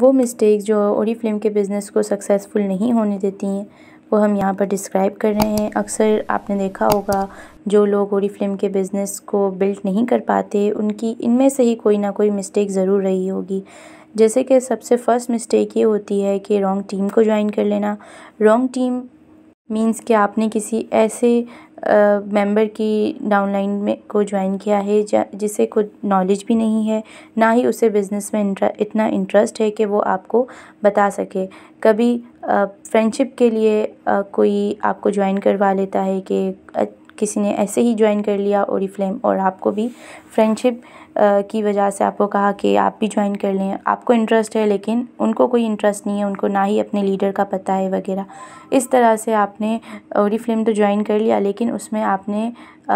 वो मिस्टेक जो फिल्म के बिज़नेस को सक्सेसफुल नहीं होने देती हैं वो हम यहाँ पर डिस्क्राइब कर रहे हैं अक्सर आपने देखा होगा जो लोग ओरीफ्लेम के बिज़नेस को बिल्ड नहीं कर पाते उनकी इनमें से ही कोई ना कोई मिस्टेक ज़रूर रही होगी जैसे कि सबसे फ़र्स्ट मिस्टेक ये होती है कि रॉन्ग टीम को ज्वाइन कर लेना रॉन्ग टीम मीन्स कि आपने किसी ऐसे मेंबर की डाउनलाइन में को ज्वाइन किया है जिसे खुद नॉलेज भी नहीं है ना ही उसे बिज़नेस में इतना इंटरेस्ट है कि वो आपको बता सके कभी फ्रेंडशिप के लिए कोई आपको ज्वाइन करवा लेता है कि किसी ने ऐसे ही ज्वाइन कर लिया फ्लेम और आपको भी फ्रेंडशिप की वजह से आपको कहा कि आप भी ज्वाइन कर लें आपको इंटरेस्ट है लेकिन उनको कोई इंटरेस्ट नहीं है उनको ना ही अपने लीडर का पता है वगैरह इस तरह से आपने फ्लेम तो ज्वाइन कर लिया लेकिन उसमें आपने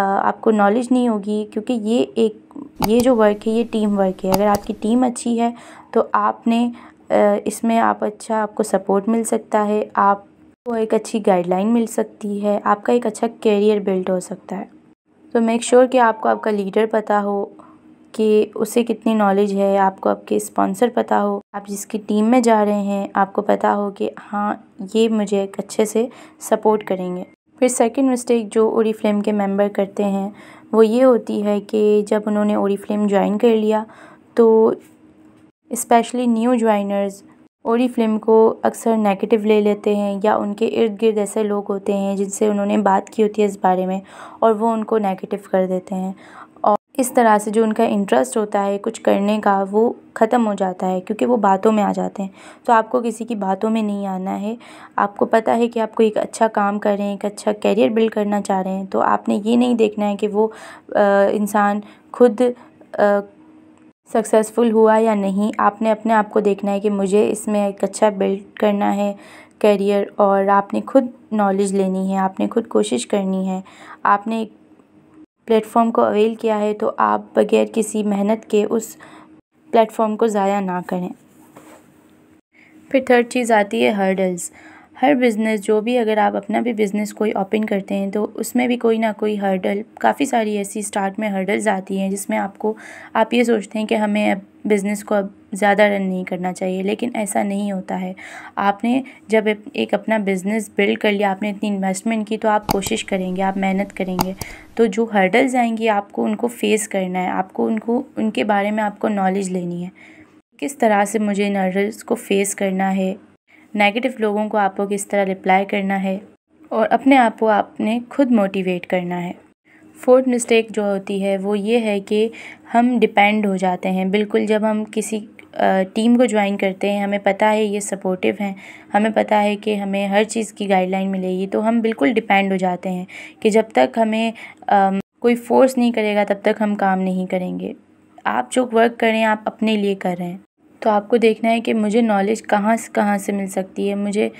आपको नॉलेज नहीं होगी क्योंकि ये एक ये जो वर्क है ये टीम वर्क है अगर आपकी टीम अच्छी है तो आपने इसमें आप अच्छा आपको सपोर्ट मिल सकता है आप को एक अच्छी गाइडलाइन मिल सकती है आपका एक अच्छा कैरियर बिल्ड हो सकता है तो मेक श्योर कि आपको आपका लीडर पता हो कि उसे कितनी नॉलेज है आपको आपके स्पॉन्सर पता हो आप जिसकी टीम में जा रहे हैं आपको पता हो कि हाँ ये मुझे एक अच्छे से सपोर्ट करेंगे फिर सेकंड मिस्टेक जो ओरी फ्लेम के मेंबर करते हैं वो ये होती है कि जब उन्होंने ओरी फ्लेम ज्वाइन कर लिया तो स्पेशली न्यू ज्वाइनर्स ओरिफ्लेम को अक्सर नेगेटिव ले लेते हैं या उनके इर्द गिर्द ऐसे लोग होते हैं जिनसे उन्होंने बात की होती है इस बारे में और वो उनको नेगेटिव कर देते हैं और इस तरह से जो उनका इंटरेस्ट होता है कुछ करने का वो ख़त्म हो जाता है क्योंकि वो बातों में आ जाते हैं तो आपको किसी की बातों में नहीं आना है आपको पता है कि आपको एक अच्छा काम कर रहे हैं एक अच्छा करियर बिल्ड करना चाह रहे हैं तो आपने ये नहीं देखना है कि वो इंसान खुद सक्सेसफुल हुआ या नहीं आपने अपने आप को देखना है कि मुझे इसमें एक अच्छा बिल्ड करना है करियर और आपने खुद नॉलेज लेनी है आपने खुद कोशिश करनी है आपने एक प्लेटफॉर्म को अवेल किया है तो आप बगैर किसी मेहनत के उस प्लेटफॉर्म को ज़ाया ना करें फिर थर्ड चीज़ आती है हर्डल्स हर बिज़नेस जो भी अगर आप अपना भी बिज़नेस कोई ओपन करते हैं तो उसमें भी कोई ना कोई हर्डल काफ़ी सारी ऐसी स्टार्ट में हर्डल्स आती हैं जिसमें आपको आप ये सोचते हैं कि हमें अब बिज़नेस को अब ज़्यादा रन नहीं करना चाहिए लेकिन ऐसा नहीं होता है आपने जब एक अपना बिज़नेस बिल्ड कर लिया आपने इतनी इन्वेस्टमेंट की तो आप कोशिश करेंगे आप मेहनत करेंगे तो जो हर्डल्स आएंगी आपको उनको फ़ेस करना है आपको उनको उनके बारे में आपको नॉलेज लेनी है किस तरह से मुझे इन हर्डल्स को फ़ेस करना है नेगेटिव लोगों को आपको किस तरह रिप्लाई करना है और अपने आप को आपने खुद मोटिवेट करना है फोर्थ मिस्टेक जो होती है वो ये है कि हम डिपेंड हो जाते हैं बिल्कुल जब हम किसी टीम को ज्वाइन करते हैं हमें पता है ये सपोर्टिव हैं हमें पता है कि हमें हर चीज़ की गाइडलाइन मिलेगी तो हम बिल्कुल डिपेंड हो जाते हैं कि जब तक हमें आ, कोई फोर्स नहीं करेगा तब तक हम काम नहीं करेंगे आप जो वर्क करें आप अपने लिए कर रहे हैं तो आपको देखना है कि मुझे नॉलेज कहाँ से कहाँ से मिल सकती है मुझे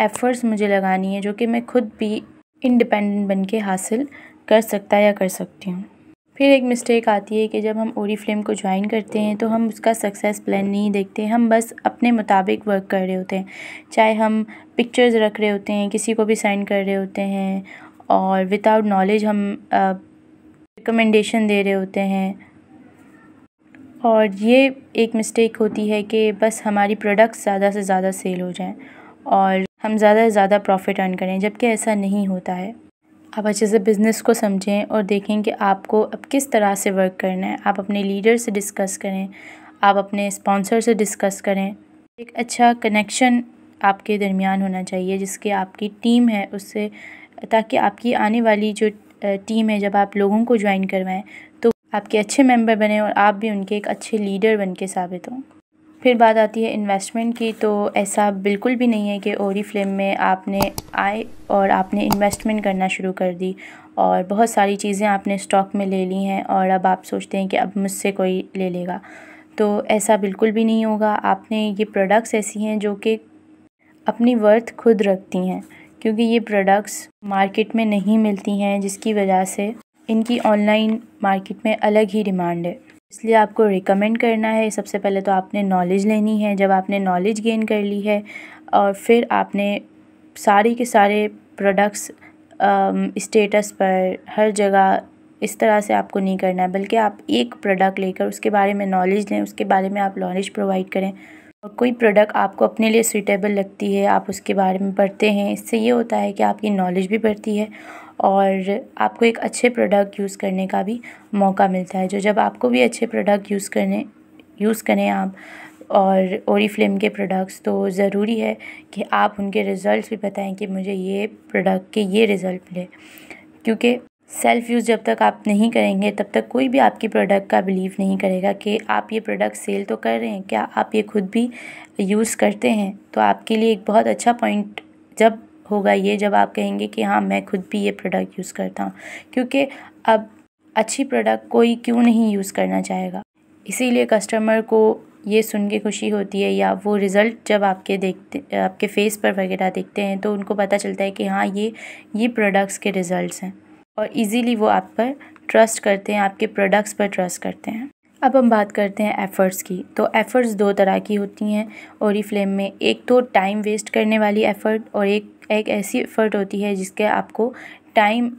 एफ़र्ट्स मुझे लगानी है जो कि मैं खुद भी इंडिपेंडेंट बन के हासिल कर सकता या कर सकती हूँ फिर एक मिस्टेक आती है कि जब हम ओरी फ्लेम को ज्वाइन करते हैं तो हम उसका सक्सेस प्लान नहीं देखते हम बस अपने मुताबिक वर्क कर रहे होते हैं चाहे हम पिक्चर्स रख रहे होते हैं किसी को भी साइन कर रहे होते हैं और विदाउट नॉलेज हम रिकमेंडेशन दे रहे होते हैं और ये एक मिस्टेक होती है कि बस हमारी प्रोडक्ट्स ज़्यादा से ज़्यादा सेल हो जाएं और हम ज़्यादा से ज़्यादा प्रॉफिट अर्न करें जबकि ऐसा नहीं होता है आप अच्छे से बिज़नेस को समझें और देखें कि आपको अब किस तरह से वर्क करना है आप अपने लीडर से डिस्कस करें आप अपने स्पॉन्सर से डिस्कस करें एक अच्छा कनेक्शन आपके दरमियान होना चाहिए जिसके आपकी टीम है उससे ताकि आपकी आने वाली जो टीम है जब आप लोगों को ज्वाइन करवाएं आपके अच्छे मेंबर बने और आप भी उनके एक अच्छे लीडर बन के साबित हों फिर बात आती है इन्वेस्टमेंट की तो ऐसा बिल्कुल भी नहीं है कि ओरी फ्लेम में आपने आए और आपने इन्वेस्टमेंट करना शुरू कर दी और बहुत सारी चीज़ें आपने स्टॉक में ले ली हैं और अब आप सोचते हैं कि अब मुझसे कोई ले लेगा तो ऐसा बिल्कुल भी नहीं होगा आपने ये प्रोडक्ट्स ऐसी हैं जो कि अपनी वर्थ खुद रखती हैं क्योंकि ये प्रोडक्ट्स मार्केट में नहीं मिलती हैं जिसकी वजह से इनकी ऑनलाइन मार्केट में अलग ही डिमांड है इसलिए आपको रिकमेंड करना है सबसे पहले तो आपने नॉलेज लेनी है जब आपने नॉलेज गेन कर ली है और फिर आपने सारे के सारे प्रोडक्ट्स स्टेटस पर हर जगह इस तरह से आपको नहीं करना है बल्कि आप एक प्रोडक्ट लेकर उसके बारे में नॉलेज लें उसके बारे में आप नॉलेज प्रोवाइड करें और कोई प्रोडक्ट आपको अपने लिए सूटेबल लगती है आप उसके बारे में पढ़ते हैं इससे ये होता है कि आपकी नॉलेज भी बढ़ती है और आपको एक अच्छे प्रोडक्ट यूज़ करने का भी मौका मिलता है जो जब आपको भी अच्छे प्रोडक्ट यूज़ करने यूज़ करें आप और ओरीफ्लेम के प्रोडक्ट्स तो ज़रूरी है कि आप उनके रिज़ल्ट्स भी बताएं कि मुझे ये प्रोडक्ट के ये रिज़ल्ट मिले क्योंकि सेल्फ़ यूज़ जब तक आप नहीं करेंगे तब तक कोई भी आपकी प्रोडक्ट का बिलीव नहीं करेगा कि आप ये प्रोडक्ट सेल तो कर रहे हैं क्या आप ये खुद भी यूज़ करते हैं तो आपके लिए एक बहुत अच्छा पॉइंट जब होगा ये जब आप कहेंगे कि हाँ मैं खुद भी ये प्रोडक्ट यूज़ करता हूँ क्योंकि अब अच्छी प्रोडक्ट कोई क्यों नहीं यूज़ करना चाहेगा इसीलिए कस्टमर को ये सुन के खुशी होती है या वो रिज़ल्ट जब आपके देखते आपके फेस पर वगैरह देखते हैं तो उनको पता चलता है कि हाँ ये ये प्रोडक्ट्स के रिज़ल्ट हैं और इजीली वो आप पर ट्रस्ट करते हैं आपके प्रोडक्ट्स पर ट्रस्ट करते हैं अब हम बात करते हैं एफ़र्ट्स की तो एफ़र्ट्स दो तरह की होती हैं और फ्लेम में एक तो टाइम वेस्ट करने वाली एफ़र्ट और एक एक ऐसी एफ़र्ट होती है जिसके आपको टाइम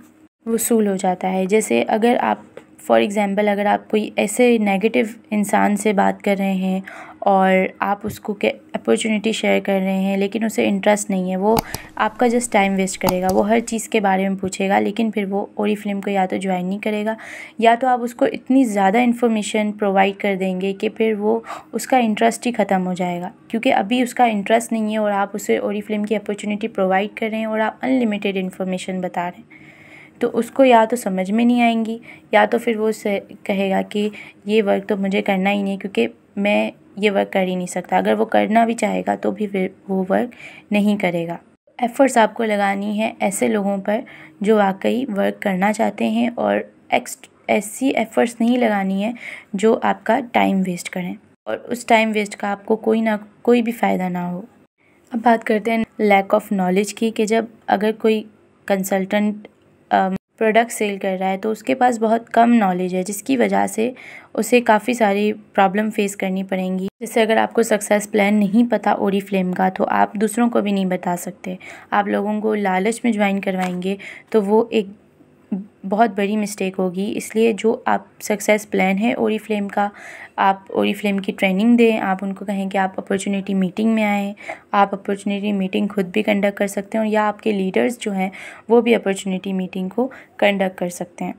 वसूल हो जाता है जैसे अगर आप फॉर एग्ज़ाम्पल अगर आप कोई ऐसे नेगेटिव इंसान से बात कर रहे हैं और आप उसको के अपॉर्चुनिटी शेयर कर रहे हैं लेकिन उसे इंटरेस्ट नहीं है वो आपका जस्ट टाइम वेस्ट करेगा वो हर चीज़ के बारे में पूछेगा लेकिन फिर वो ओरी फिल्म को या तो ज्वाइन नहीं करेगा या तो आप उसको इतनी ज़्यादा इन्फॉर्मेशन प्रोवाइड कर देंगे कि फिर वो उसका इंटरेस्ट ही ख़त्म हो जाएगा क्योंकि अभी उसका इंटरेस्ट नहीं है और आप उसे ओरी फिल्म की अपॉर्चुनिटी प्रोवाइड कर रहे हैं और आप अनलिमिटेड इन्फॉर्मेशन बता रहे हैं तो उसको या तो समझ में नहीं आएंगी या तो फिर वो कहेगा कि ये वर्क तो मुझे करना ही नहीं क्योंकि मैं ये वर्क कर ही नहीं सकता अगर वो करना भी चाहेगा तो भी वो वर्क नहीं करेगा एफ़र्ट्स आपको लगानी है ऐसे लोगों पर जो वाकई वर्क करना चाहते हैं और एक्स ऐसी एफ़र्ट्स नहीं लगानी है जो आपका टाइम वेस्ट करें और उस टाइम वेस्ट का आपको कोई ना कोई भी फ़ायदा ना हो अब बात करते हैं लैक ऑफ नॉलेज की कि जब अगर कोई कंसल्टेंट प्रोडक्ट सेल कर रहा है तो उसके पास बहुत कम नॉलेज है जिसकी वजह से उसे काफ़ी सारी प्रॉब्लम फेस करनी पड़ेंगी जैसे अगर आपको सक्सेस प्लान नहीं पता ओरी फ्लेम का तो आप दूसरों को भी नहीं बता सकते आप लोगों को लालच में ज्वाइन करवाएंगे तो वो एक बहुत बड़ी मिस्टेक होगी इसलिए जो आप सक्सेस प्लान है फ्लेम का आप फ्लेम की ट्रेनिंग दें आप उनको कहें कि आप अपॉर्चुनिटी मीटिंग में आएँ आप अपॉर्चुनिटी मीटिंग खुद भी कंडक्ट कर सकते हैं या आपके लीडर्स जो हैं वो भी अपॉर्चुनिटी मीटिंग को कंडक्ट कर सकते हैं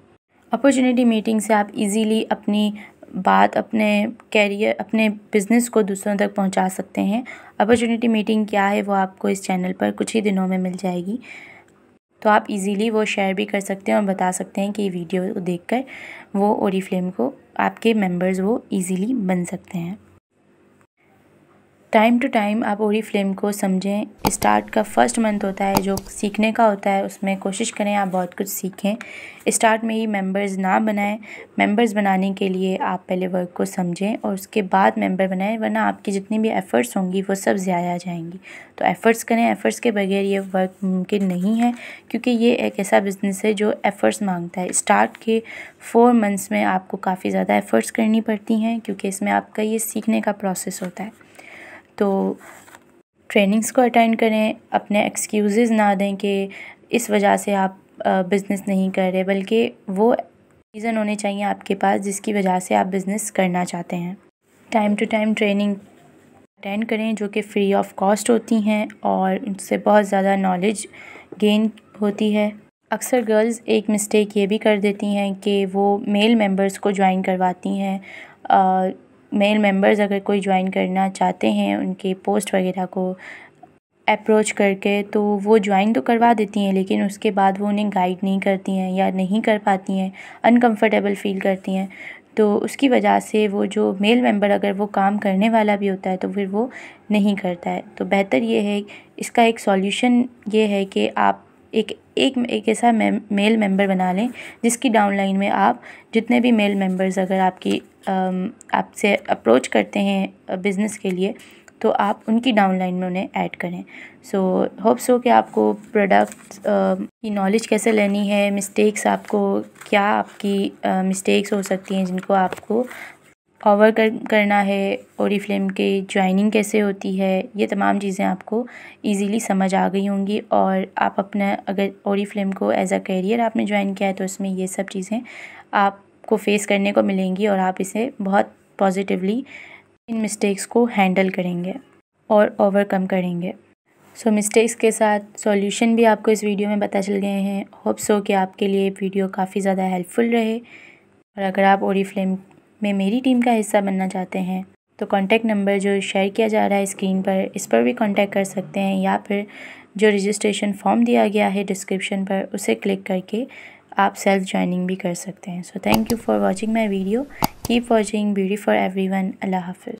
अपॉर्चुनिटी मीटिंग से आप इजीली अपनी बात अपने कैरियर अपने बिज़नेस को दूसरों तक पहुंचा सकते हैं अपॉर्चुनिटी मीटिंग क्या है वो आपको इस चैनल पर कुछ ही दिनों में मिल जाएगी तो आप इजीली वो शेयर भी कर सकते हैं और बता सकते हैं कि वीडियो देखकर वो ओरी को आपके मेंबर्स वो इजीली बन सकते हैं टाइम टू टाइम आप ओरीफ्लेम को समझें स्टार्ट का फर्स्ट मंथ होता है जो सीखने का होता है उसमें कोशिश करें आप बहुत कुछ सीखें स्टार्ट में ही मेंबर्स ना बनाएं मेंबर्स बनाने के लिए आप पहले वर्क को समझें और उसके बाद मेंबर बनाएं वरना आपकी जितनी भी एफ़र्ट्स होंगी वो सब ज़्यादा जाएंगी तो एफ़र्ट्स करें एफ़र्ट्स के बगैर ये वर्क मुमकिन नहीं है क्योंकि ये एक ऐसा बिज़नेस है जो एफ़र्ट्स मांगता है स्टार्ट के फोर मंथ्स में आपको काफ़ी ज़्यादा एफ़र्ट्स करनी पड़ती हैं क्योंकि इसमें आपका ये सीखने का प्रोसेस होता है तो ट्रेनिंग्स को अटेंड करें अपने एक्सक्यूज़ ना दें कि इस वजह से आप बिज़नेस नहीं कर रहे बल्कि वो रीज़न होने चाहिए आपके पास जिसकी वजह से आप बिज़नेस करना चाहते हैं time to time training attend करें जो कि फ्री ऑफ कॉस्ट होती हैं और उनसे बहुत ज़्यादा नॉलेज गेन होती है अक्सर गर्ल्स एक मिस्टेक ये भी कर देती हैं कि वो मेल मेंबर्स को ज्वाइन करवाती हैं मेल मेंबर्स अगर कोई ज्वाइन करना चाहते हैं उनके पोस्ट वगैरह को अप्रोच करके तो वो ज्वाइन तो करवा देती हैं लेकिन उसके बाद वो उन्हें गाइड नहीं करती हैं या नहीं कर पाती हैं अनकंफर्टेबल फील करती हैं तो उसकी वजह से वो जो मेल मेंबर अगर वो काम करने वाला भी होता है तो फिर वो नहीं करता है तो बेहतर ये है इसका एक सॉल्यूशन ये है कि आप एक एक एक ऐसा मेल मेंबर बना लें जिसकी डाउनलाइन में आप जितने भी मेल मेंबर्स अगर आपकी आपसे अप्रोच करते हैं बिज़नेस के लिए तो आप उनकी डाउनलाइन में उन्हें ऐड करें सो होप सो कि आपको प्रोडक्ट्स की नॉलेज कैसे लेनी है मिस्टेक्स आपको क्या आपकी मिस्टेक्स हो सकती हैं जिनको आपको ओवर कर करना है और फ्लेम के ज्वाइनिंग कैसे होती है ये तमाम चीज़ें आपको इजीली समझ आ गई होंगी और आप अपना अगर फ्लेम को एज़ अ करियर आपने ज्वाइन किया है तो उसमें ये सब चीज़ें आप आपको फेस करने को मिलेंगी और आप इसे बहुत पॉजिटिवली इन मिस्टेक्स को हैंडल करेंगे और ओवरकम करेंगे सो so, मिस्टेक्स के साथ सॉल्यूशन भी आपको इस वीडियो में पता चल गए हैं होप सो कि आपके लिए वीडियो काफ़ी ज़्यादा हेल्पफुल रहे और अगर आप ओरी फ्लेम में मेरी टीम का हिस्सा बनना चाहते हैं तो कॉन्टैक्ट नंबर जो शेयर किया जा रहा है स्क्रीन पर इस पर भी कॉन्टैक्ट कर सकते हैं या फिर जो रजिस्ट्रेशन फॉर्म दिया गया है डिस्क्रिप्शन पर उसे क्लिक करके आप सेल्फ ज्वाइनिंग भी कर सकते हैं so thank you for watching my video keep watching beauty for every one अल्लाह हाफि